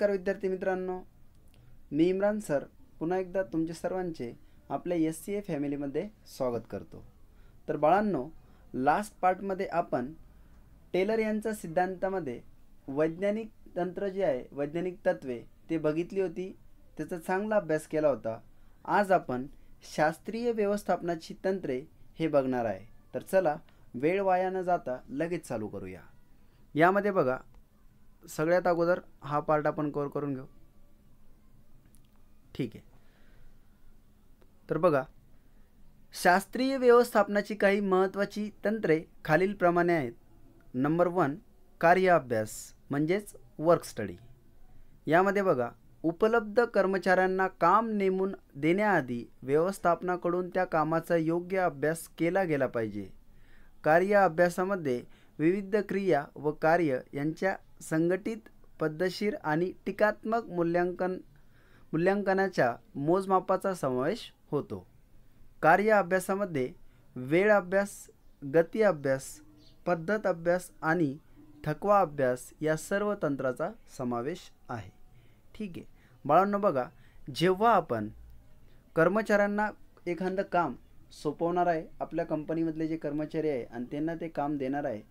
नमस्कार विद्यार्थी मित्रांनो मी इम्रान सर पुन्हा एकदा तुमच्या सर्वांचे आपल्या एस सी ए फॅमिलीमध्ये स्वागत करतो तर बाळांनो लास्ट पार्टमध्ये आपण टेलर यांच्या सिद्धांतामध्ये वैज्ञानिक तंत्र जे आहे वैज्ञानिक तत्वे ते बघितली होती त्याचा चांगला अभ्यास केला होता आज आपण शास्त्रीय व्यवस्थापनाची तंत्रे हे बघणार आहे तर चला वेळ वाया न जाता लगेच चालू करूया यामध्ये बघा सगळ्यात अगोदर हा पार्ट आपण कवर करून घेऊ ठीक आहे तर बघा शास्त्रीय व्यवस्थापनाची काही महत्त्वाची तंत्रे खालीलप्रमाणे आहेत नंबर वन कार्य अभ्यास म्हणजेच वर्क स्टडी यामध्ये बघा उपलब्ध कर्मचाऱ्यांना काम नेमून देण्याआधी व्यवस्थापनाकडून त्या कामाचा योग्य अभ्यास केला गेला पाहिजे कार्य अभ्यासामध्ये विविध क्रिया व कार्य यांच्या संघटित पद्धतशीर आणि टीकात्मक मूल्यांकन मूल्यांकनाच्या मोजमापाचा समावेश होतो कार्य अभ्यासामध्ये वेळ अभ्यास गती अभ्यास पद्धत अभ्यास आणि थकवा अभ्यास या सर्व तंत्राचा समावेश आहे ठीक आहे बाळांनो बघा जेव्हा आपण कर्मचाऱ्यांना एखादं काम सोपवणार आहे आपल्या कंपनीमधले जे कर्मचारी आहे आणि त्यांना ते काम देणार आहे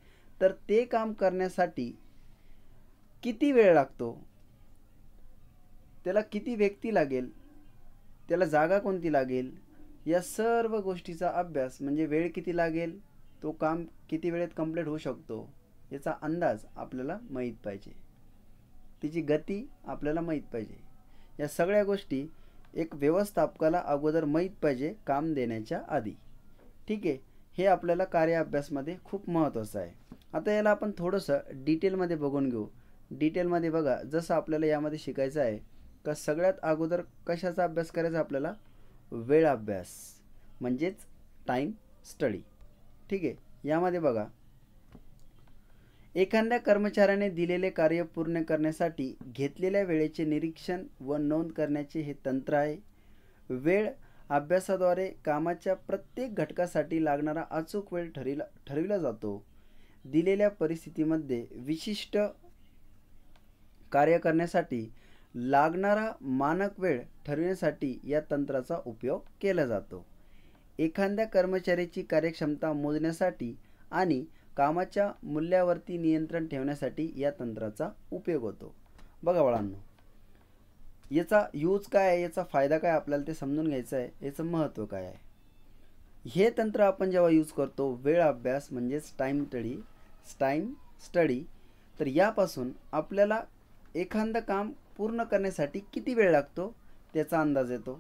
तर ते काम करण्यासाठी किती वेळ लागतो त्याला किती व्यक्ती लागेल त्याला जागा कोणती लागेल या सर्व गोष्टीचा अभ्यास म्हणजे वेळ किती लागेल तो काम किती वेळेत कंप्लीट होऊ शकतो याचा अंदाज आपल्याला माहीत पाहिजे तिची गती आपल्याला माहीत पाहिजे या सगळ्या गोष्टी एक व्यवस्थापकाला अगोदर माहीत पाहिजे काम देण्याच्या आधी ठीक आहे हे आपल्याला कार्य अभ्यासामध्ये खूप महत्त्वाचं आहे आता याला आपण थोडंसं डिटेलमध्ये बघून घेऊ डिटेलमध्ये बघा जसं आपल्याला यामध्ये शिकायचं आहे का सगळ्यात अगोदर कशाचा अभ्यास करायचा आपल्याला वेळ अभ्यास म्हणजेच टाईम स्टडी ठीक आहे यामध्ये बघा एखाद्या कर्मचाऱ्याने दिलेले कार्य पूर्ण करण्यासाठी घेतलेल्या वेळेचे निरीक्षण व नोंद करण्याचे हे तंत्र आहे वेळ अभ्यासाद्वारे कामाच्या प्रत्येक घटकासाठी लागणारा अचूक वेळ ठरविला ठरविला जातो दिलेल्या परिस्थितीमध्ये विशिष्ट कार्य करण्यासाठी लागणारा मानक वेळ ठरविण्यासाठी या तंत्राचा उपयोग केला जातो एखाद्या कर्मचाऱ्याची कार्यक्षमता मोजण्यासाठी आणि कामाच्या मूल्यावरती नियंत्रण ठेवण्यासाठी या तंत्राचा उपयोग होतो बघा बाळांनो याचा यूज काय आहे याचा फायदा काय आपल्याला ते समजून घ्यायचं आहे याचं महत्त्व काय आहे हे तंत्र आपण जेव्हा यूज करतो वेळ अभ्यास म्हणजेच टाईम स्टडी टाईम स्टडी तर यापासून आपल्याला एखादं काम पूर्ण करण्यासाठी किती वेळ लागतो त्याचा अंदाज येतो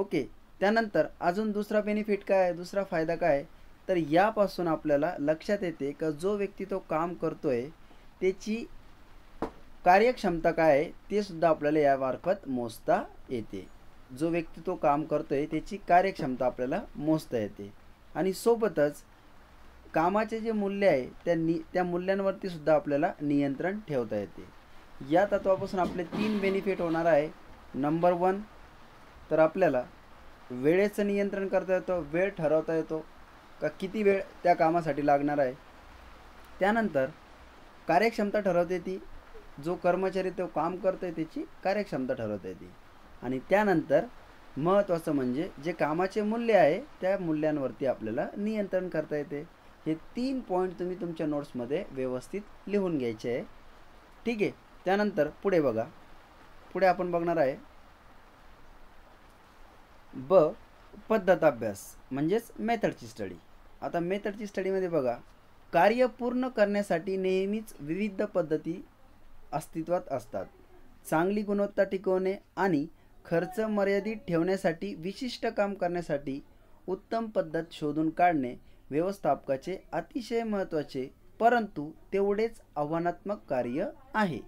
ओके त्यानंतर अजून दुसरा बेनिफिट काय दुसरा फायदा काय तर यापासून आपल्याला लक्षात येते का जो व्यक्ती तो काम करतो आहे त्याची कार्यक्षमता काय आहे ते सुद्धा आपल्याला यामार्फत मोजता येते जो व्यक्ती तो काम करतो आहे त्याची कार्यक्षमता आपल्याला मोजता येते आणि सोबतच कामाचे जे मूल्य आहे त्या नि त्या मूल्यांवरती सुद्धा आपल्याला नियंत्रण ठेवता येते या तत्वापासून आपले तीन बेनिफिट होणार आहे नंबर वन तर आपल्याला वेळेचं नियंत्रण करता येतो वेळ ठरवता येतो का किती वेळ त्या कामासाठी लागणार आहे त्यानंतर कार्यक्षमता ठरवता येते जो कर्मचारी तो काम करतो आहे त्याची कार्यक्षमता ठरवता येते आणि त्यानंतर महत्त्वाचं म्हणजे जे कामाचे मूल्य आहे त्या मूल्यांवरती आपल्याला नियंत्रण करता येते हे तीन पॉईंट तुम्ही तुमच्या नोट्समध्ये व्यवस्थित लिहून घ्यायचे आहे ठीक आहे त्यानंतर पुढे बघा पुढे आपण बघणार आहे ब पद्धत अभ्यास म्हणजेच मेथडची स्टडी आता मेथडची स्टडीमध्ये बघा कार्य पूर्ण करण्यासाठी नेहमीच विविध पद्धती अस्तित्वात असतात चांगली गुणवत्ता टिकवणे आणि खर्च मर्यादित ठेवण्यासाठी विशिष्ट काम करण्यासाठी उत्तम पद्धत शोधून काढणे व्यवस्थापकाचे अतिशय महत्त्वाचे परंतु तेवढेच आव्हानात्मक कार्य आहे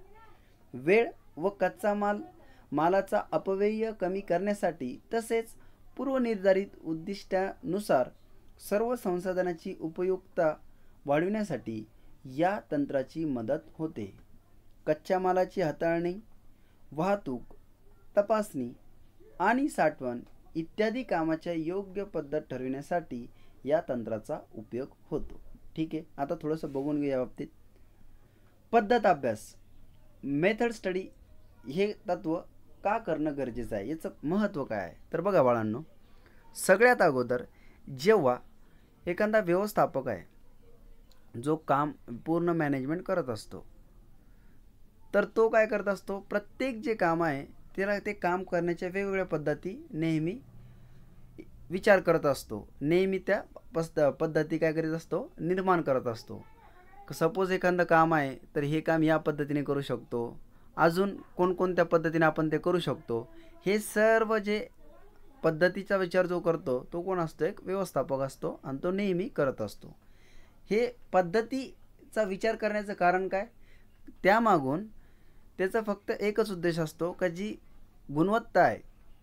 वेळ व कच्चा माल मालाचा अपव्यय कमी करण्यासाठी तसेच पूर्वनिर्धारित उद्दिष्टानुसार सर्व संसाधनाची उपयुक्तता वाढविण्यासाठी या तंत्राची मदत होते कच्च्या मालाची हाताळणी वाहतूक तपासणी आणि साठवण इत्यादी कामाच्या योग्य पद्धत ठरविण्यासाठी या तंत्राचा उपयोग होतो ठीक आहे आता थोडंसं बघून घेऊ या बाबतीत पद्धत अभ्यास मेथड स्टडी हे तत्व का करणं गरजेचं आहे याचं महत्त्व काय आहे तर बघा बाळांनो सगळ्यात अगोदर जेव्हा एखादा व्यवस्थापक आहे जो काम पूर्ण मॅनेजमेंट करत असतो तर तो काय करत असतो प्रत्येक जे काम आहे त्याला ते काम करण्याच्या वेगवेगळ्या पद्धती नेहमी विचार करत असतो नेहमी त्या पस्त पद्धती काय करीत असतो निर्माण करत असतो सपोज एखादं काम आहे तर हे काम या पद्धतीने करू शकतो अजून कोणकोणत्या पद्धतीने आपण ते करू शकतो हे सर्व जे पद्धतीचा विचार जो करतो तो कोण असतो एक व्यवस्थापक असतो आणि तो नेहमी करत असतो हे पद्धतीचा विचार करण्याचं कारण काय त्यामागून त्याचा फक्त एकच उद्देश असतो का जी गुणवत्ता आहे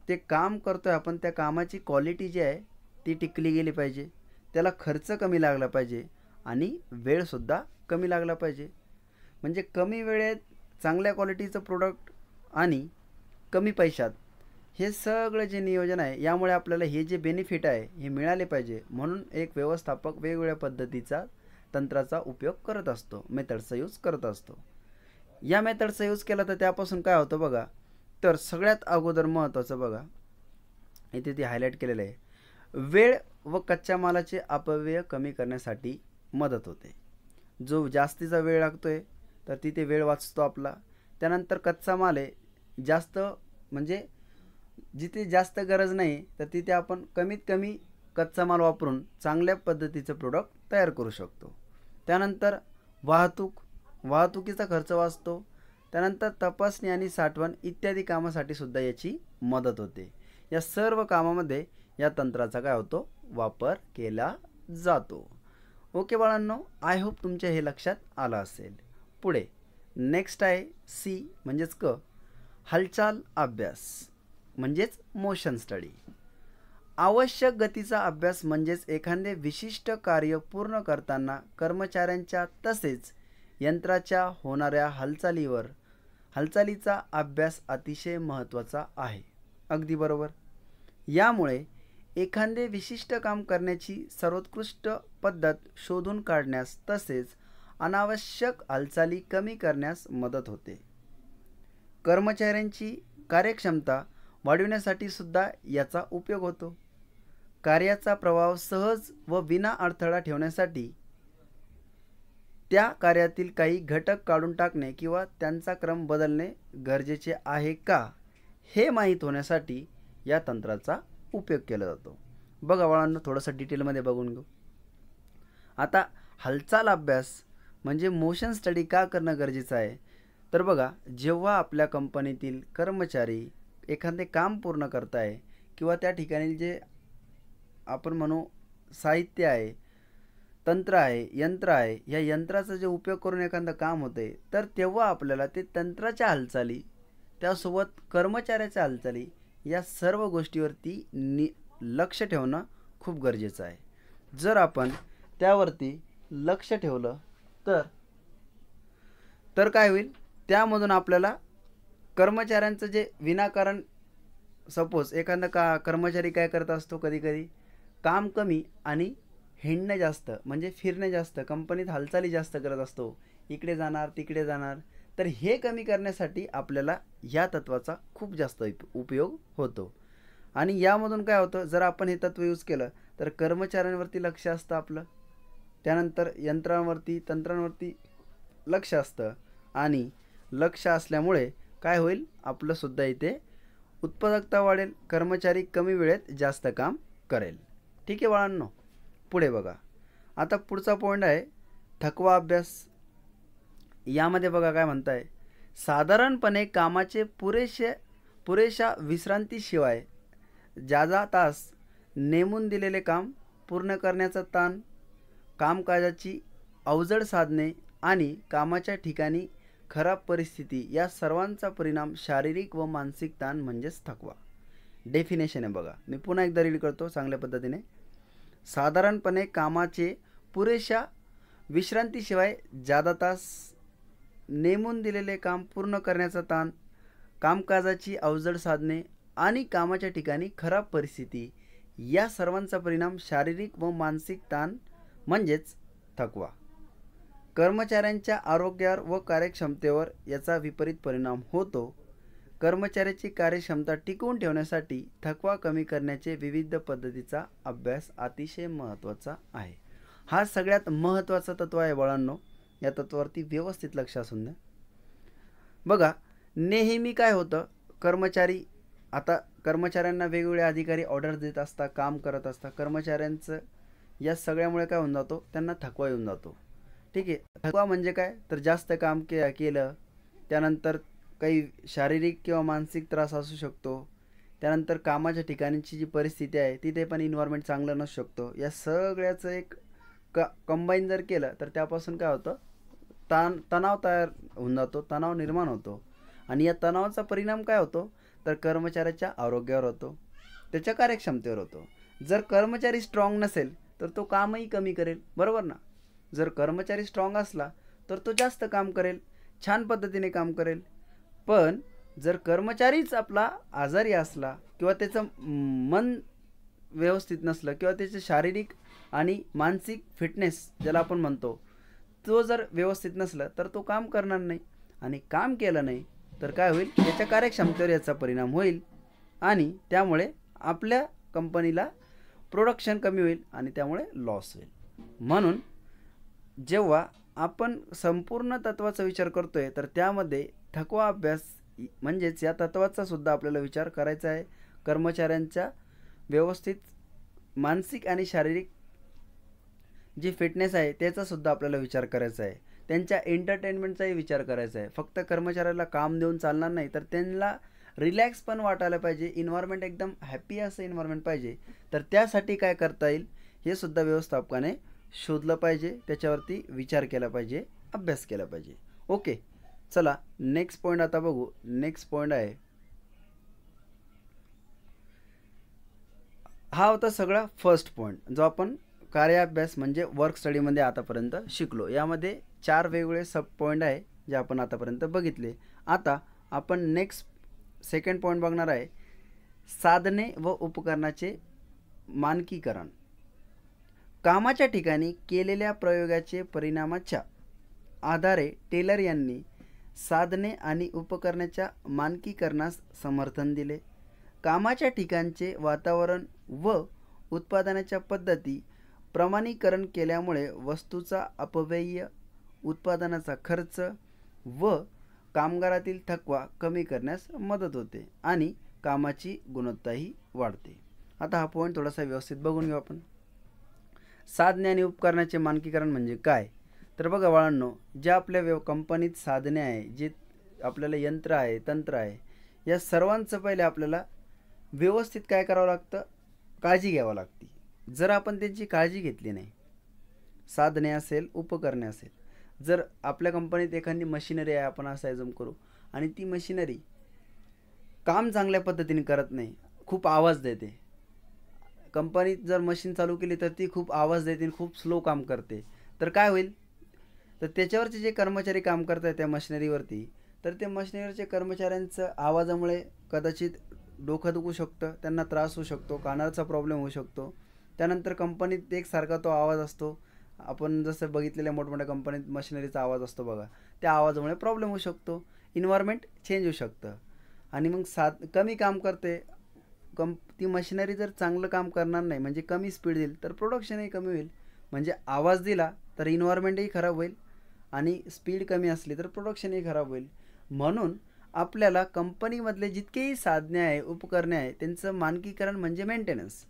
ते काम करतो आहे आपण त्या कामाची क्वालिटी जी आहे ती टिकली गेली पाहिजे त्याला खर्च कमी लागला पाहिजे आणि वेळसुद्धा कमी लागला पाहिजे म्हणजे कमी वेळेत चांगल्या क्वालिटीचं प्रोडक्ट आणि कमी पैशात हे सगळं जे नियोजन आहे यामुळे आपल्याला हे जे बेनिफिट आहे हे मिळाले पाहिजे म्हणून एक व्यवस्थापक वेगवेगळ्या पद्धतीचा तंत्राचा उपयोग करत असतो मेथडचा यूज करत असतो या मेथडचा यूज केला तर त्यापासून काय होतं बघा तर सगळ्यात अगोदर महत्त्वाचं बघा इथे ते हायलाईट केलेलं आहे वेळ व कच्च्या मालाचे अपव्यय कमी करण्यासाठी मदत होते जो जास्तीचा वेळ लागतो आहे तर तिथे वेळ वाचतो आपला त्यानंतर कच्चा माल आहे जास्त म्हणजे जिथे जास्त गरज नाही तर तिथे आपण कमीत कमी कच्चा माल वापरून चांगल्या पद्धतीचं प्रोडक्ट तयार करू शकतो त्यानंतर वाहतूक वाहतुकीचा खर्च वाचतो त्यानंतर तपासणी आणि साठवण इत्यादी कामासाठी सुद्धा याची मदत होते या सर्व कामामध्ये या तंत्राचा काय होतो वापर केला जातो ओके बाळांनो आय होप तुमच्या हे लक्षात आलं असेल पुढे नेक्स्ट आहे सी म्हणजेच क हालचाल अभ्यास म्हणजेच मोशन स्टडी आवश्यक गतीचा अभ्यास म्हणजेच एखादे विशिष्ट कार्य पूर्ण करताना कर्मचाऱ्यांच्या तसेच यंत्राच्या होणाऱ्या हालचालीवर हालचालीचा अभ्यास अतिशय महत्त्वाचा आहे अगदी बरोबर यामुळे एखादे विशिष्ट काम करण्याची सर्वोत्कृष्ट पद्धत शोधून काढण्यास तसेच अनावश्यक हालचाली कमी करण्यास मदत होते कर्मचाऱ्यांची कार्यक्षमता वाढविण्यासाठी सुद्धा याचा उपयोग होतो कार्याचा प्रभाव सहज व विना अडथळा ठेवण्यासाठी त्या कार्यातील काही घटक काढून टाकणे किंवा त्यांचा क्रम बदलणे गरजेचे आहे का हे माहीत होण्यासाठी या तंत्राचा उपयोग केला जातो बघा बाळांनो थोडंसं डिटेलमध्ये बघून घेऊ आता हालचाल अभ्यास म्हणजे मोशन स्टडी का करणं गरजेचं आहे तर बघा जेव्हा आपल्या कंपनीतील कर्मचारी एखादे काम पूर्ण करत आहे किंवा त्या ठिकाणी जे आपण म्हणू साहित्य आहे तंत्र आहे यंत्र आहे या यंत्राचा जे उपयोग करून एखादं काम होते तर तेव्हा आपल्याला ते तंत्राच्या हालचाली त्यासोबत कर्मचाऱ्याच्या हालचाली या सर्व गोष्टीवरती नि लक्ष ठेवणं खूप गरजेचं आहे जर आपण त्यावरती लक्ष ठेवलं तर तर काय होईल त्यामधून आपल्याला कर्मचाऱ्यांचं जे विनाकारण सपोज एखादा का कर्मचारी काय करत असतो कधीकधी काम कमी आणि हिंडणं जास्त म्हणजे फिरणं जास्त कंपनीत हालचाली जास्त करत असतो इकडे जाणार तिकडे जाणार तर हे कमी करण्यासाठी आपल्याला या तत्त्वाचा खूप जास्त उपयोग होतो आणि यामधून काय होतं जर आपण हे तत्त्व यूज केलं तर कर्मचाऱ्यांवरती लक्ष असतं आपलं त्यानंतर यंत्रांवरती तंत्रांवरती लक्ष असतं आणि लक्ष असल्यामुळे काय होईल आपलंसुद्धा इथे उत्पादकता वाढेल कर्मचारी कमी वेळेत जास्त काम करेल ठीक आहे बाळांनो पुढे बघा आता पुढचा पॉईंट आहे थकवा अभ्यास यामध्ये बघा काय म्हणताय साधारणपणे कामाचे पुरेसे पुरेशा विश्रांतीशिवाय जादा तास नेमून दिलेले काम पूर्ण करण्याचा ताण कामकाजाची अवजड साधने आणि कामाच्या ठिकाणी खराब परिस्थिती या सर्वांचा परिणाम शारीरिक व मानसिक ताण म्हणजेच थकवा डेफिनेशन आहे बघा मी पुन्हा एकदा रीड करतो चांगल्या पद्धतीने साधारणपणे कामाचे पुरेशा विश्रांतीशिवाय जादा तास नेमून दिलेले काम पूर्ण करण्याचा ताण कामकाजाची अवजड साधने आणि कामाच्या ठिकाणी खराब परिस्थिती या सर्वांचा परिणाम शारीरिक व मानसिक ताण म्हणजेच थकवा कर्मचाऱ्यांच्या आरोग्यावर व कार्यक्षमतेवर याचा विपरीत परिणाम होतो कर्मचाऱ्याची कार्यक्षमता टिकवून ठेवण्यासाठी थकवा कमी करण्याचे विविध पद्धतीचा अभ्यास अतिशय महत्त्वाचा आहे हा सगळ्यात महत्त्वाचा तत्व आहे बाळांनो या तत्वावरती व्यवस्थित लक्ष असून द्या बघा नेहमी काय होतं कर्मचारी आता कर्मचाऱ्यांना वेगवेगळे अधिकारी ऑर्डर देत असता काम करत असता कर्मचाऱ्यांचं या सगळ्यामुळे काय होऊन जातो त्यांना थकवा येऊन जातो ठीक आहे थकवा म्हणजे काय तर जास्त काम के केलं त्यानंतर काही शारीरिक किंवा मानसिक त्रास असू शकतो त्यानंतर कामाच्या ठिकाणीची जी परिस्थिती आहे तिथे पण इन्व्हायरमेंट चांगलं नसू शकतो या सगळ्याचं एक क कंबाईन जर केलं तर त्यापासून काय होतं ताण तणाव तयार होऊन जातो तणाव निर्माण होतो आणि या तणावाचा परिणाम काय होतो तर कर्मचाऱ्याच्या आरोग्यावर होतो त्याच्या कार्यक्षमतेवर होतो जर कर्मचारी स्ट्रॉंग नसेल तर तो कामही कमी करेल बरोबर ना जर कर्मचारी स्ट्रॉंग असला तर तो जास्त काम करेल छान पद्धतीने काम करेल पण जर कर्मचारीच आपला आजारी असला किंवा त्याचं मन व्यवस्थित नसलं किंवा त्याचं शारीरिक आणि मानसिक फिटनेस ज्याला आपण म्हणतो तो जर व्यवस्थित नसलं तर तो काम करणार नाही आणि काम केलं नाही तर काय होईल त्याच्या कार्यक्षमतेवर याचा परिणाम होईल आणि त्यामुळे आपल्या कंपनीला प्रोडक्शन कमी होईल आणि त्यामुळे लॉस होईल म्हणून जेव्हा आपण संपूर्ण तत्वाचा विचार करतो आहे तर त्यामध्ये थकवा अभ्यास म्हणजेच या तत्वाचा सुद्धा आपल्याला विचार करायचा आहे कर्मचाऱ्यांच्या व्यवस्थित मानसिक आणि शारीरिक जी फिटनेस आहे त्याचासुद्धा आपल्याला विचार करायचा आहे त्यांच्या एंटरटेनमेंटचाही विचार करायचा आहे फक्त कर्मचाऱ्याला काम देऊन चालणार नाही तर त्यांना रिलॅक्स पण वाटायला पाहिजे इन्व्हायरमेंट एकदम हॅपी असं इन्व्हायरमेंट पाहिजे तर त्यासाठी काय करता येईल हे सुद्धा व्यवस्थापकाने शोधलं पाहिजे त्याच्यावरती विचार केला पाहिजे अभ्यास केला पाहिजे ओके चला नेक्स्ट पॉईंट आता बघू नेक्स्ट पॉईंट आहे हा होता सगळा फर्स्ट पॉईंट जो आपण कार्याभ्यास म्हणजे वर्क स्टडीमध्ये आतापर्यंत शिकलो यामध्ये चार वेगवेगळे सब पॉईंट आहे जे आपण आतापर्यंत बघितले आता आपण नेक्स्ट सेकंड पॉईंट बघणार आहे साधने व उपकरणाचे मानकीकरण कामाच्या ठिकाणी केलेल्या प्रयोगाचे परिणामाच्या आधारे टेलर यांनी साधने आणि उपकरणाच्या मानकीकरणास समर्थन दिले कामाच्या ठिकाणचे वातावरण व उत्पादनाच्या पद्धती प्रमाणीकरण केल्यामुळे वस्तूचा अपव्यय उत्पादनाचा खर्च व कामगारातील थकवा कमी करण्यास मदत होते आणि कामाची गुणवत्ताही वाढते आता हा पॉईंट थोडासा व्यवस्थित बघून घेऊ आपण साधने आणि उपकरणाचे मानकीकरण म्हणजे काय तर बघा बाळांनो ज्या आपल्या व्यव कंपनीत साधने आहे जे आपल्याला यंत्र आहे तंत्र आहे या सर्वांचं पहिले आपल्याला व्यवस्थित काय करावं लागतं काळजी घ्यावं लागते जर आपण त्यांची काळजी घेतली नाही साधने असेल उपकरणे असेल जर आपल्या कंपनीत एखादी मशिनरी आहे आपण असं एजम करू आणि ती मशिनरी काम चांगल्या पद्धतीने करत नाही खूप आवाज देते कंपनीत जर मशीन चालू केली तर ती खूप आवाज देते खूप स्लो काम करते तर काय होईल तर त्याच्यावरचे जे कर्मचारी काम करत आहेत त्या मशिनरीवरती तर ते मशिनरीवरच्या कर्मचाऱ्यांचं आवाजामुळे कदाचित डोकं दुखू शकतं त्यांना त्रास होऊ शकतो कानाचा प्रॉब्लेम होऊ शकतो त्यानंतर कंपनीत एकसारखा तो आवाज असतो आपण जसं बघितलेल्या मोठमोठ्या कंपनीत मशिनरीचा आवाज असतो बघा त्या आवाजामुळे प्रॉब्लेम होऊ शकतो इन्व्हायरमेंट चेंज होऊ शकतं आणि मग सात कमी काम करते कं ती मशिनरी जर चांगलं काम करणार नाही म्हणजे कमी स्पीड देईल तर प्रोडक्शनही कमी होईल म्हणजे आवाज दिला तर इन्व्हायरमेंटही खराब होईल आणि स्पीड कमी असली तर प्रोडक्शनही खराब होईल म्हणून आपल्याला कंपनीमधले जितकेही साधने आहे उपकरणे आहे त्यांचं मानकीकरण म्हणजे मेंटेनन्स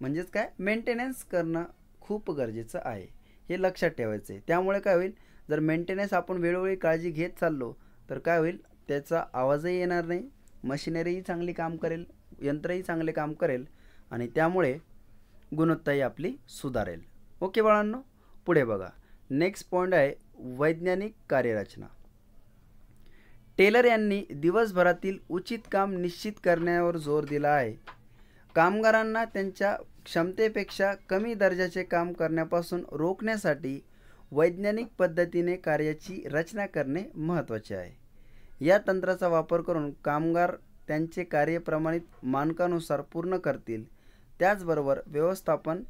म्हणजेच काय मेंटेनन्स करणं खूप गरजेचं आहे हे लक्षात ठेवायचं आहे त्यामुळे काय होईल जर मेंटेनन्स आपण वेळोवेळी काळजी घेत चाललो तर काय होईल त्याचा आवाजही येणार नाही मशिनरीही चांगली काम करेल यंत्रही चांगले काम करेल आणि त्यामुळे गुणवत्ताही आपली सुधारेल ओके बाळांनो पुढे बघा नेक्स्ट पॉईंट आहे वैज्ञानिक कार्यरचना टेलर यांनी दिवसभरातील उचित काम निश्चित करण्यावर जोर दिला आहे कामगारांना त्यांच्या क्षमतेपेक्षा कमी दर्जाचे काम करण्यापासून रोखण्यासाठी वैज्ञानिक पद्धतीने कार्याची रचना करणे महत्त्वाचे आहे या तंत्राचा वापर करून कामगार त्यांचे कार्य प्रमाणित मानकानुसार पूर्ण करतील त्याचबरोबर व्यवस्थापन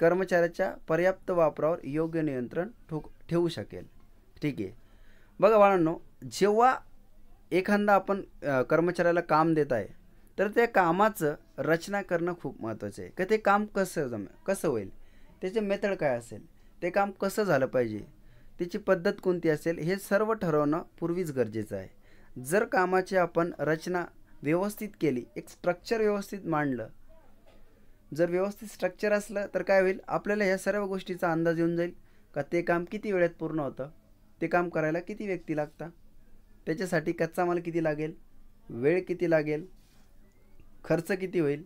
कर्मचाऱ्याच्या पर्याप्त वापरावर योग्य नियंत्रण ठोक ठेवू शकेल ठीक आहे बघा बाळांनो जेव्हा एखादा आपण कर्मचाऱ्याला काम देत आहे तर त्या कामाचं रचना करणं खूप महत्त्वाचं आहे का ते काम कसं जम कसं होईल त्याचे मेथड काय असेल ते काम कसं झालं पाहिजे त्याची पद्धत कोणती असेल हे सर्व ठरवणं पूर्वीच गरजेचं आहे जर कामाची आपण रचना व्यवस्थित केली एक स्ट्रक्चर व्यवस्थित मांडलं जर व्यवस्थित स्ट्रक्चर असलं तर काय होईल आपल्याला ह्या सर्व गोष्टीचा अंदाज येऊन जाईल का ते काम किती वेळेत पूर्ण होतं ते काम करायला किती व्यक्ती लागता त्याच्यासाठी कच्चा माल किती लागेल वेळ किती लागेल खर्च किती होईल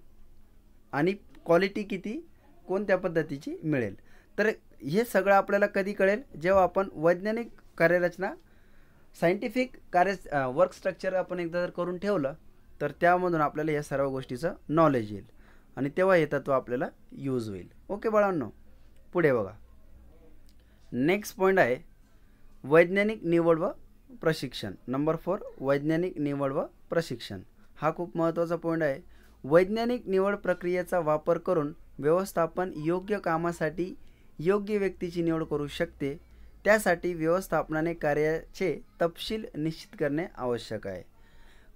आणि क्वालिटी किती कोणत्या पद्धतीची मिळेल तर हे सगळं आपल्याला कधी कळेल जेव्हा आपण वैज्ञानिक कार्यरचना सायंटिफिक कार्य वर्क स्ट्रक्चर आपण एकदा जर करून ठेवलं तर त्यामधून आपल्याला या सर्व गोष्टीचं नॉलेज येईल आणि तेव्हा हे तत्व आपल्याला यूज होईल ओके बाळांनो पुढे बघा नेक्स्ट पॉईंट आहे वैज्ञानिक निवड व प्रशिक्षण नंबर फोर वैज्ञानिक निवड व प्रशिक्षण हा खूप महत्त्वाचा पॉईंट आहे वैज्ञानिक निवड प्रक्रियेचा वापर करून व्यवस्थापन योग्य कामासाठी योग्य व्यक्तीची निवड करू शकते त्यासाठी व्यवस्थापनाने कार्याचे तपशील निश्चित करणे आवश्यक आहे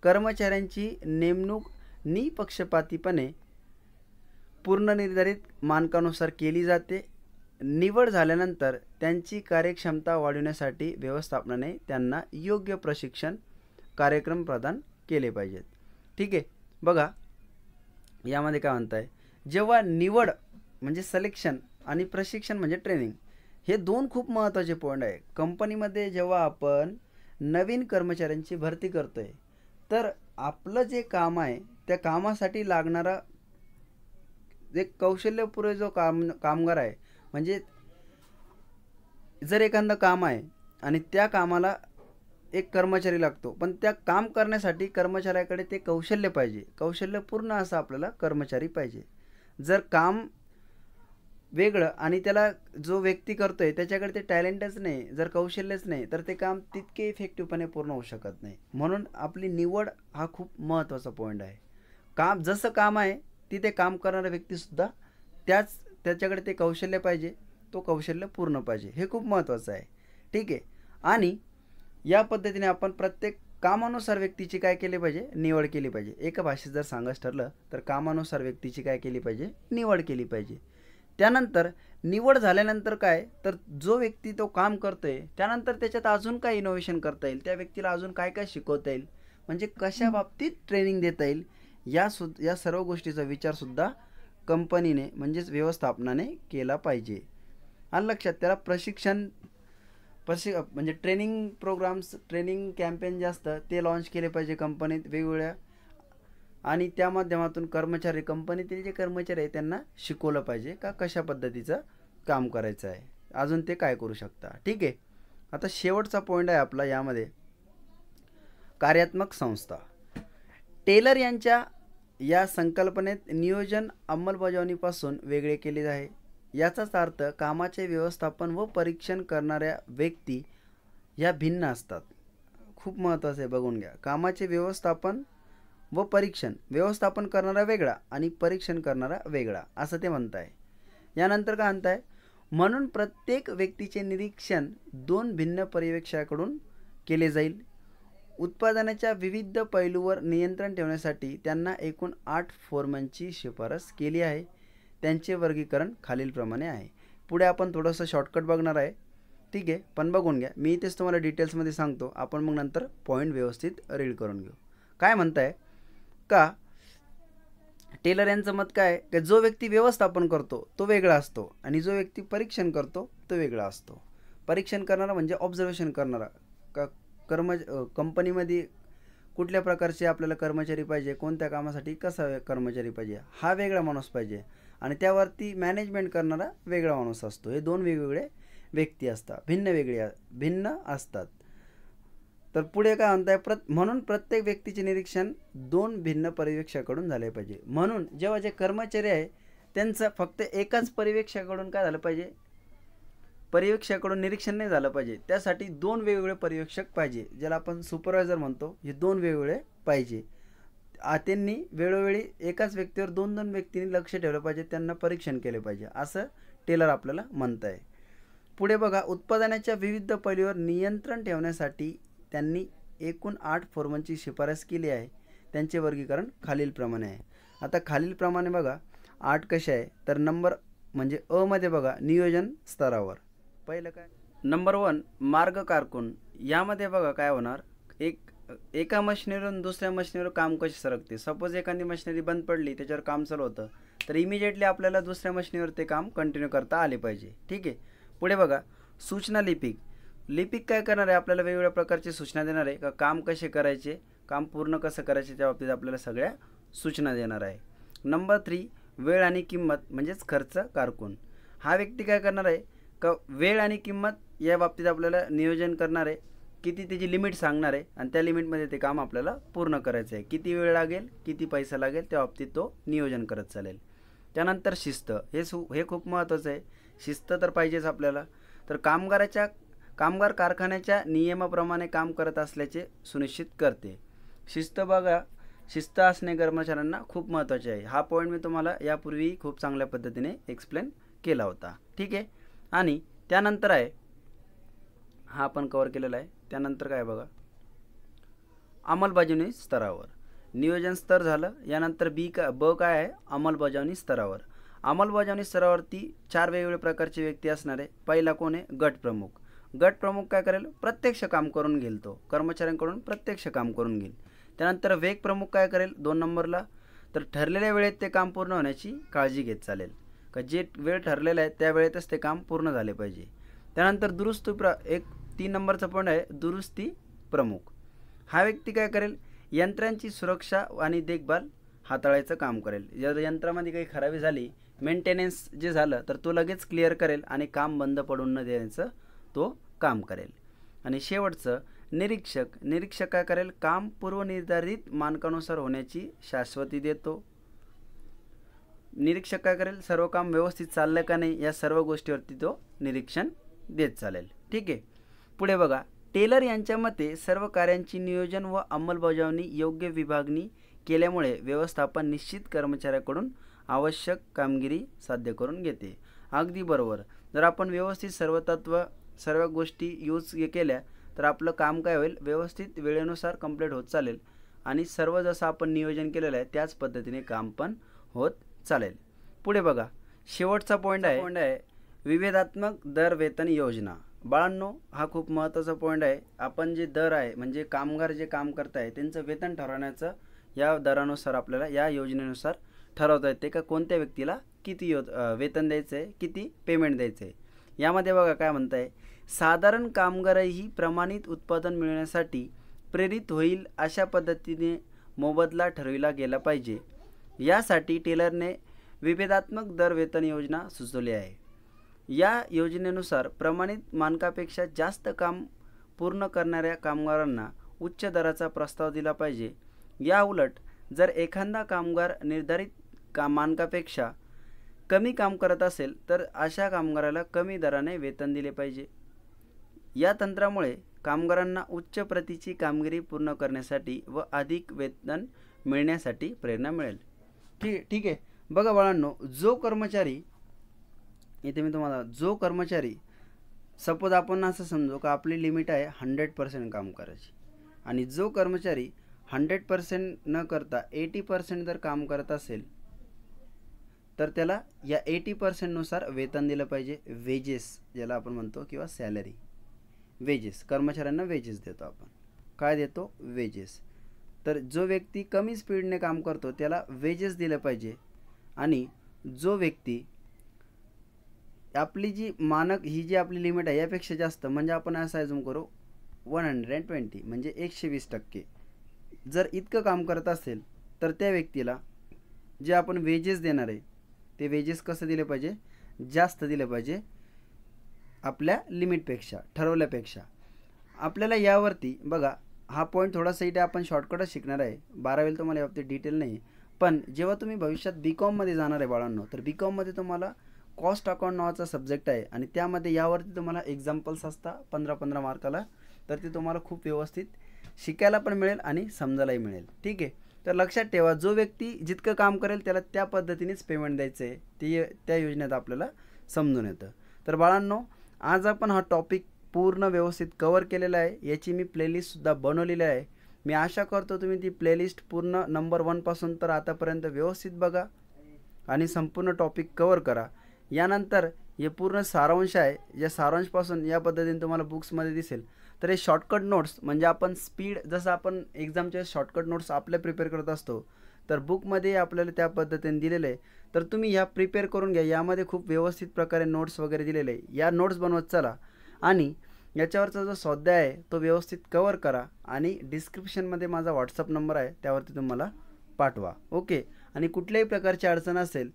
कर्मचाऱ्यांची नेमणूक निपक्षपातीपणे पूर्णनिर्धारित मानकानुसार केली जाते निवड झाल्यानंतर त्यांची कार्यक्षमता वाढविण्यासाठी व्यवस्थापनाने त्यांना योग्य प्रशिक्षण कार्यक्रम प्रदान केले पाहिजेत ठीक आहे बघा यामध्ये काय म्हणत आहे जेव्हा निवड म्हणजे सलेक्शन आणि प्रशिक्षण म्हणजे ट्रेनिंग हे दोन खूप महत्त्वाचे पॉईंट आहे कंपनीमध्ये जेव्हा आपण नवीन कर्मचाऱ्यांची भरती करतो आहे तर आपलं जे काम आहे त्या कामासाठी लागणारा जे कौशल्यपूर्व जो काम कामगार आहे म्हणजे जर एखादं काम आहे आणि त्या कामाला एक कर्मचारी लागतो पण त्या काम करण्यासाठी कर्मचाऱ्याकडे ते कौशल्य पाहिजे कौशल्यपूर्ण असं आपल्याला कर्मचारी पाहिजे जर काम वेगळं आणि त्याला जो व्यक्ती करतो आहे त्याच्याकडे ते टॅलेंटच नाही जर कौशल्यच नाही तर ते काम तितके इफेक्टिव्हपणे पूर्ण होऊ शकत नाही म्हणून आपली निवड हा खूप महत्त्वाचा पॉईंट आहे काम जसं काम आहे तिथे काम करणारा व्यक्तीसुद्धा त्याच त्याच्याकडे ते कौशल्य पाहिजे तो कौशल्य पूर्ण पाहिजे हे खूप महत्त्वाचं आहे ठीक आहे आणि या पद्धतीने आपण प्रत्येक कामानुसार व्यक्तीची काय केली पाहिजे निवड केली पाहिजे एका भाषेत जर सांगत ठरलं तर कामानुसार व्यक्तीची काय केली पाहिजे निवड केली पाहिजे त्यानंतर निवड झाल्यानंतर काय तर जो व्यक्ती तो काम करतो आहे त्यानंतर त्याच्यात अजून काय इनोव्हेशन करता येईल त्या व्यक्तीला अजून काय काय शिकवता येईल म्हणजे कशा बाबतीत ट्रेनिंग देता येईल या सु या सर्व गोष्टीचा विचारसुद्धा कंपनीने म्हणजेच व्यवस्थापनाने केला पाहिजे आणि लक्षात त्याला प्रशिक्षण प्रशि म्हणजे ट्रेनिंग प्रोग्राम्स ट्रेनिंग कॅम्पेन जे असतं ते लाँच केले पाहिजे कंपनीत वेगवेगळ्या आणि त्या माध्यमातून कर्मचारी कंपनीतील जे कर्मचारी आहे त्यांना शिकवलं पाहिजे का कशा पद्धतीचं काम करायचं आहे अजून ते काय करू शकता ठीक आहे आता शेवटचा पॉईंट आहे आपला यामध्ये कार्यात्मक संस्था टेलर यांच्या या संकल्पनेत नियोजन अंमलबजावणीपासून वेगळे केले आहे याचाच अर्थ कामाचे व्यवस्थापन व परीक्षण करणाऱ्या व्यक्ती या भिन्न असतात खूप महत्त्वाचं आहे बघून घ्या कामाचे व्यवस्थापन व परीक्षण व्यवस्थापन करणारा वेगळा आणि परीक्षण करणारा वेगळा असं ते म्हणत आहे यानंतर काय म्हणताय म्हणून प्रत्येक व्यक्तीचे निरीक्षण दोन भिन्न पर्यवेक्षकाकडून केले जाईल उत्पादनाच्या विविध पैलूवर नियंत्रण ठेवण्यासाठी त्यांना एकूण आठ फोरमनची शिफारस केली आहे त्यांचे वर्गीकरण खालीलप्रमाणे आहे पुढे आपण थोडंसं शॉर्टकट बघणार आहे ठीक आहे पण बघून घ्या मी तेच तुम्हाला डिटेल्समध्ये सांगतो आपण मग नंतर पॉईंट व्यवस्थित रीड करून घेऊ काय म्हणताय का टेलर यांचं मत काय की जो व्यक्ती व्यवस्थापन करतो तो वेगळा असतो आणि जो व्यक्ती परीक्षण करतो तो वेगळा असतो परीक्षण करणारा म्हणजे ऑब्झर्वेशन करणारा का कर्म कंपनीमध्ये कुठल्या प्रकारचे आपल्याला कर्मचारी पाहिजे कोणत्या कामासाठी कसा कर्मचारी पाहिजे हा वेगळा माणूस पाहिजे आणि त्यावरती मॅनेजमेंट करणारा वेगळा माणूस असतो हे दोन वेगवेगळे व्यक्ती असतात भिन्न वेगळे भिन्न असतात तर पुढे काय म्हणताय प्रत म्हणून प्रत्येक व्यक्तीचे निरीक्षण दोन भिन्न पर्यवेक्षकाकडून झाले पाहिजे म्हणून जेव्हा जे कर्मचारी आहे त्यांचं फक्त एकाच पर्यवेक्षकाकडून काय झालं पाहिजे पर्यवेक्षकाकडून निरीक्षण नाही झालं पाहिजे त्यासाठी दोन वेगवेगळे पर्यवेक्षक पाहिजे ज्याला आपण सुपरवायझर म्हणतो हे दोन वेगवेगळे पाहिजे त्यांनी वेळोवेळी एकाच व्यक्तीवर दोन दोन व्यक्तींनी लक्ष ठेवलं पाहिजे त्यांना परीक्षण केले पाहिजे असं टेलर आपल्याला म्हणत आहे पुढे बघा उत्पादनाच्या विविध पैलीवर नियंत्रण ठेवण्यासाठी त्यांनी एकूण आठ फॉर्मांची शिफारस केली आहे त्यांचे वर्गीकरण खालीलप्रमाणे आहे आता खालीलप्रमाणे बघा आठ कसे आहे तर नंबर म्हणजे अमध्ये बघा नियोजन स्तरावर पहिलं काय नंबर वन मार्ग कारकून यामध्ये बघा काय होणार एक एका मशिनरीवरून दुसऱ्या मशिनरीवर काम कसे सरकते सपोज एखादी मशिनरी बंद पडली त्याच्यावर काम चालू होतं तर इमिजिएटली आपल्याला दुसऱ्या मशिनरीवर ते काम कंटिन्यू करता आले पाहिजे ठीक आहे पुढे बघा सूचना लिपिक लिपिक काय करणार आहे आपल्याला वेगवेगळ्या प्रकारची सूचना देणार आहे का काम कसे करायचे काम पूर्ण कसं करायचे त्या बाबतीत आपल्याला सगळ्या सूचना देणार आहे नंबर थ्री वेळ आणि किंमत म्हणजेच खर्च कारकून हा व्यक्ती काय करणार आहे का वेळ आणि किंमत या बाबतीत आपल्याला नियोजन करणार आहे किती त्याची लिमिट सांगणार आहे आणि त्या लिमिटमध्ये ते काम आपल्याला पूर्ण करायचं आहे किती वेळ लागेल किती पैसा लागेल त्या बाबतीत तो नियोजन करत चालेल त्यानंतर शिस्त हे सु हे खूप महत्त्वाचं आहे शिस्त तर पाहिजेच आपल्याला तर कामगाराच्या कामगार कारखान्याच्या नियमाप्रमाणे काम करत असल्याचे सुनिश्चित करते शिस्त बघा शिस्त असणे कर्मचाऱ्यांना खूप महत्त्वाचे आहे हा पॉईंट मी तुम्हाला यापूर्वी खूप चांगल्या पद्धतीने एक्सप्लेन केला होता ठीक आहे आणि त्यानंतर आहे हा आपण कवर केलेला आहे त्यानंतर काय बघा अंमलबजावणी स्तरावर नियोजन स्तर झालं यानंतर बी का ब काय आहे अंमलबजावणी स्तरावर अंमलबजावणी स्तरावरती चार वेगवेगळ्या प्रकारचे व्यक्ती असणार आहे पहिला कोण आहे गटप्रमुख गटप्रमुख काय करेल प्रत्यक्ष काम करून घेईल तो कर्मचाऱ्यांकडून प्रत्यक्ष काम करून घेईल त्यानंतर वेग प्रमुख काय करेल दोन नंबरला तर ठरलेल्या वेळेत ते काम पूर्ण होण्याची काळजी घेत चालेल का जे वेळ ठरलेला आहे त्यावेळेतच ते काम पूर्ण झाले पाहिजे त्यानंतर दुरुस्त प्र एक तीन नंबरचा पॉईंट आहे दुरुस्ती प्रमुख हा व्यक्ती काय करेल यंत्रांची सुरक्षा आणि देखभाल हाताळायचं काम करेल जर यंत्रामध्ये काही खराबी झाली मेंटेनन्स जे झालं तर तो लगेच क्लिअर करेल आणि काम बंद पडून न देण्याचं तो काम करेल आणि शेवटचं निरीक्षक निरीक्षक काय करेल काम पूर्वनिर्धारित मानकानुसार होण्याची शाश्वती देतो निरीक्षक करेल सर्व काम व्यवस्थित चाललं का नाही या सर्व गोष्टीवरती तो निरीक्षण देत चालेल ठीक आहे पुढे बघा टेलर यांच्या मते सर्व कार्यांची नियोजन व अंमलबजावणी योग्य विभागणी केल्यामुळे व्यवस्थापन निश्चित कर्मचाऱ्याकडून आवश्यक कामगिरी साध्य करून घेते अगदी बरोबर जर आपण व्यवस्थित सर्व तत्व सर्व गोष्टी यूज केल्या तर आपलं काम काय होईल व्यवस्थित वेळेनुसार कंप्लीट होत चालेल आणि सर्व जसं आपण नियोजन केलेलं आहे त्याच पद्धतीने काम पण होत चालेल पुढे बघा शेवटचा पॉईंट आहे पॉईंट आहे विभेदात्मक दर वेतन योजना बाळांनो हा खूप महत्त्वाचा पॉईंट आहे आपण जे दर आहे म्हणजे कामगार जे काम करत आहे त्यांचं वेतन ठरवण्याचं या दरानुसार आपल्याला या योजनेनुसार ठरवता येते का कोणत्या व्यक्तीला किती यो वेतन द्यायचं आहे किती पेमेंट द्यायचं आहे यामध्ये बघा काय म्हणत आहे साधारण कामगारही प्रमाणित उत्पादन मिळवण्यासाठी प्रेरित होईल अशा पद्धतीने मोबदला ठरविला गेला पाहिजे यासाठी टेलरने विभेदात्मक दर वेतन योजना सुचवली आहे या योजनेनुसार प्रमाणित मानकापेक्षा जास्त काम पूर्ण करणाऱ्या कामगारांना उच्च दराचा प्रस्ताव दिला पाहिजे या उलट जर एखादा कामगार निर्धारित का मानकापेक्षा कमी काम करत असेल तर अशा कामगाराला कमी दराने वेतन दिले पाहिजे या तंत्रामुळे कामगारांना उच्च प्रतीची कामगिरी पूर्ण करण्यासाठी व अधिक वेतन मिळण्यासाठी प्रेरणा मिळेल ठीक ठीक आहे बघा बाळांनो जो कर्मचारी इथे मी तुम्हाला जो कर्मचारी सपोज आपण असं समजू का आपली लिमिट आहे हंड्रेड पर्सेंट काम करायची आणि जो कर्मचारी हंड्रेड पर्सेंट न करता एटी पर्सेंट जर काम करत असेल तर त्याला या एटी पर्सेंटनुसार वेतन दिलं पाहिजे वेजेस ज्याला आपण म्हणतो किंवा सॅलरी वेजेस कर्मचाऱ्यांना वेजेस देतो आपण काय देतो वेजेस तर जो व्यक्ती कमी स्पीडने काम करतो त्याला वेजेस दिलं पाहिजे आणि जो व्यक्ती आपली जी मानक ही जी आपली लिमिट आहे यापेक्षा जास्त म्हणजे आपण असं आयझूम करू वन हंड्रेड अँड ट्वेंटी म्हणजे एकशे वीस टक्के जर इतकं काम करत असेल तर त्या व्यक्तीला जे आपण वेजेस देणार आहे ते वेजेस कसं दिले पाहिजे जास्त दिले पाहिजे आपल्या लिमिटपेक्षा ठरवल्यापेक्षा आपल्याला यावरती बघा हा पॉईंट थोडासा इथे आपण शॉर्टकटच शिकणार आहे बारावीला तुम्हाला याबाबतीत डिटेल नाही पण जेव्हा तुम्ही भविष्यात बी कॉममध्ये जाणार आहे बाळांनो तर बी कॉममध्ये तुम्हाला कॉस्ट अकाउंट नावाचा सब्जेक्ट आहे आणि त्यामध्ये यावरती तुम्हाला एक्झाम्पल्स असता पंधरा पंधरा मार्काला तर ते तुम्हाला खूप व्यवस्थित शिकायला पण मिळेल आणि समजायलाही मिळेल ठीक आहे तर लक्षात ठेवा जो व्यक्ती जितकं काम करेल त्याला त्या पद्धतीनेच पेमेंट द्यायचं आहे ते त्या योजनेत आपल्याला समजून येतं तर बाळांनो आज आपण हा टॉपिक पूर्ण व्यवस्थित कवर केलेला आहे याची मी प्लेलिस्टसुद्धा बनवलेली आहे मी आशा करतो तुम्ही ती प्लेलिस्ट पूर्ण नंबर वनपासून तर आतापर्यंत व्यवस्थित बघा आणि संपूर्ण टॉपिक कवर करा यानंतर हे पूर्ण सारांश आहे या सारांशपासून या पद्धतीने तुम्हाला बुक्समध्ये दिसेल तर हे शॉर्टकट नोट्स म्हणजे आपण स्पीड जसं आपण एक्झामच्या शॉर्टकट नोट्स आपल्या प्रिपेअर करत असतो तर बुकमध्ये आपल्याला त्या पद्धतीने दिलेलं आहे तर तुम्ही ह्या प्रिपेअर करून घ्या यामध्ये खूप व्यवस्थित प्रकारे नोट्स वगैरे दिलेले या नोट्स बनवत चला आणि याच्यावरचा जो स्वाध्याय आहे तो व्यवस्थित कवर करा आणि डिस्क्रिप्शनमध्ये माझा व्हॉट्सअप नंबर आहे त्यावरती तुम्हाला पाठवा ओके आणि कुठल्याही प्रकारची अडचण असेल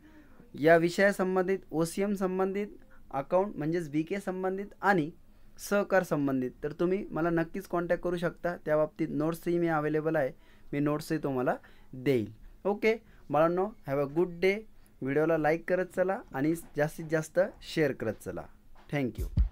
या विषयासंबंधित ओ सी एम संबंधित अकाउंट म्हणजेच बी के संबंधित आणि सहकार संबंधित तर तुम्ही मला नक्कीच कॉन्टॅक्ट करू शकता त्या बाबतीत नोट्सही मी अवेलेबल आहे मी नोट्सही तुम्हाला देईल okay no have a good day व्हिडिओला लाईक करत चला आणि जास्तीत जास्त शेअर करत चला थँक्यू